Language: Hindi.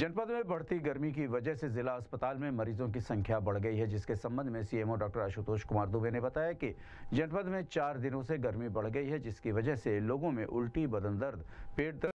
जनपद में बढ़ती गर्मी की वजह से जिला अस्पताल में मरीजों की संख्या बढ़ गई है जिसके संबंध में सीएमओ डॉक्टर आशुतोष कुमार दुबे ने बताया कि जनपद में चार दिनों से गर्मी बढ़ गई है जिसकी वजह से लोगों में उल्टी बदन दर्द पेट दर्द